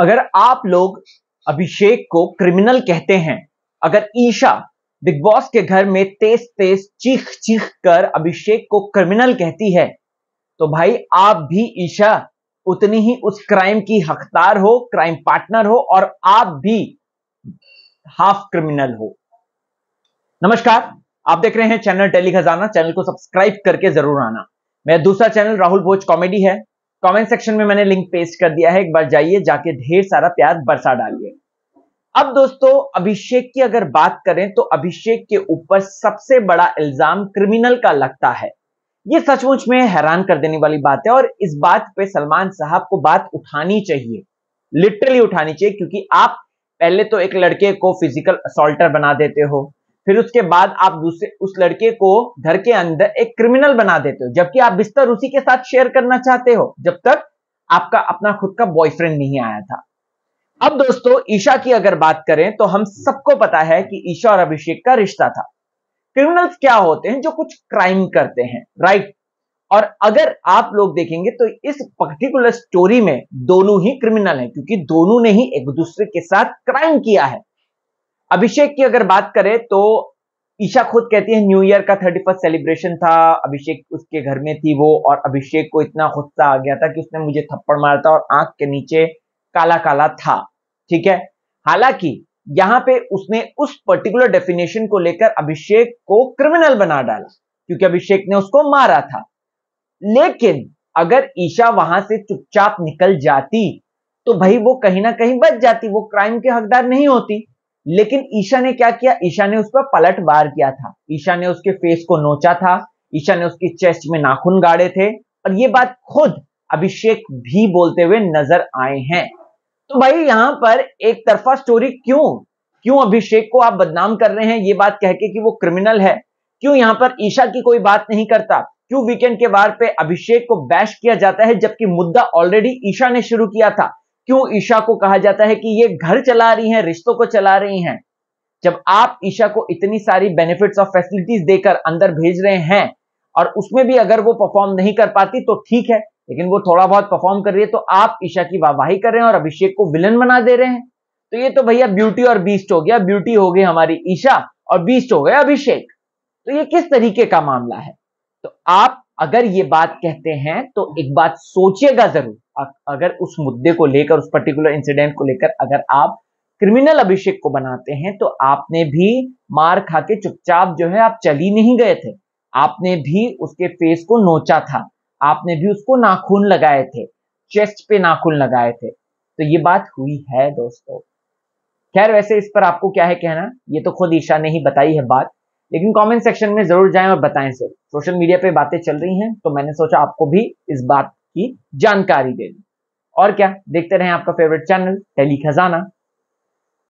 अगर आप लोग अभिषेक को क्रिमिनल कहते हैं अगर ईशा बिग बॉस के घर में तेज तेज चीख चीख कर अभिषेक को क्रिमिनल कहती है तो भाई आप भी ईशा उतनी ही उस क्राइम की हकदार हो क्राइम पार्टनर हो और आप भी हाफ क्रिमिनल हो नमस्कार आप देख रहे हैं चैनल टेली खजाना चैनल को सब्सक्राइब करके जरूर आना मेरा दूसरा चैनल राहुल भोज कॉमेडी है कमेंट सेक्शन में मैंने लिंक पेस्ट कर दिया है एक बार जाइए जाके ढेर सारा प्यार बरसा डालिए अब दोस्तों अभिषेक की अगर बात करें तो अभिषेक के ऊपर सबसे बड़ा इल्जाम क्रिमिनल का लगता है ये सचमुच में हैरान कर देने वाली बात है और इस बात पे सलमान साहब को बात उठानी चाहिए लिटरली उठानी चाहिए क्योंकि आप पहले तो एक लड़के को फिजिकल असोल्टर बना देते हो फिर उसके बाद आप दूसरे उस लड़के को घर के अंदर एक क्रिमिनल बना देते हो जबकि आप बिस्तर उसी के साथ शेयर करना चाहते हो जब तक आपका अपना खुद का बॉयफ्रेंड नहीं आया था अब दोस्तों ईशा की अगर बात करें तो हम सबको पता है कि ईशा और अभिषेक का रिश्ता था क्रिमिनल्स क्या होते हैं जो कुछ क्राइम करते हैं राइट और अगर आप लोग देखेंगे तो इस पर्टिकुलर स्टोरी में दोनों ही क्रिमिनल हैं क्योंकि दोनों ने ही एक दूसरे के साथ क्राइम किया है अभिषेक की अगर बात करें तो ईशा खुद कहती है न्यू ईयर का थर्टी फर्स्ट सेलिब्रेशन था अभिषेक उसके घर में थी वो और अभिषेक को इतना गुस्सा आ गया था कि उसने मुझे थप्पड़ मारा था और आंख के नीचे काला काला था ठीक है हालांकि यहां पे उसने उस पर्टिकुलर डेफिनेशन को लेकर अभिषेक को क्रिमिनल बना डाला क्योंकि अभिषेक ने उसको मारा था लेकिन अगर ईशा वहां से चुपचाप निकल जाती तो भाई वो कहीं ना कहीं बच जाती वो क्राइम के हकदार नहीं होती लेकिन ईशा ने क्या किया ईशा ने उस पर पलट बार किया था ईशा ने उसके फेस को नोचा था ईशा ने उसकी चेस्ट में नाखून गाड़े थे और ये बात खुद अभिषेक भी बोलते हुए नजर आए हैं तो भाई यहां पर एक तरफा स्टोरी क्यों क्यों अभिषेक को आप बदनाम कर रहे हैं ये बात कह के कि वो क्रिमिनल है क्यों यहां पर ईशा की कोई बात नहीं करता क्यों वीकेंड के वार पे अभिषेक को बैश किया जाता है जबकि मुद्दा ऑलरेडी ईशा ने शुरू किया था क्यों ईशा को कहा जाता है कि ये घर चला रही हैं रिश्तों को चला रही हैं जब आप ईशा को इतनी सारी बेनिफिट्स और फैसिलिटीज देकर अंदर भेज रहे हैं और उसमें भी अगर वो परफॉर्म नहीं कर पाती तो ठीक है लेकिन वो थोड़ा बहुत परफॉर्म कर रही है तो आप ईशा की वाहवाही कर रहे हैं और अभिषेक को विलन बना दे रहे हैं तो ये तो भैया ब्यूटी और बीस्ट हो गया ब्यूटी हो गई हमारी ईशा और बीस्ट हो गया अभिषेक तो ये किस तरीके का मामला है तो आप अगर ये बात कहते हैं तो एक बात सोचिएगा जरूर अगर उस मुद्दे को लेकर उस पर्टिकुलर इंसिडेंट को लेकर अगर आप क्रिमिनल अभिषेक को बनाते हैं तो आपने भी मार खा के चुपचाप जो है आप चली नहीं गए थे आपने भी उसके फेस को नोचा था आपने भी उसको नाखून लगाए थे चेस्ट पे नाखून लगाए थे तो ये बात हुई है दोस्तों खैर वैसे इस पर आपको क्या है कहना ये तो खुद ईशा ने ही बताई है बात लेकिन कमेंट सेक्शन में जरूर जाएं और बताएं सर सोशल मीडिया पे बातें चल रही हैं तो मैंने सोचा आपको भी इस बात की जानकारी दे दी और क्या देखते रहें आपका फेवरेट चैनल टेली खजाना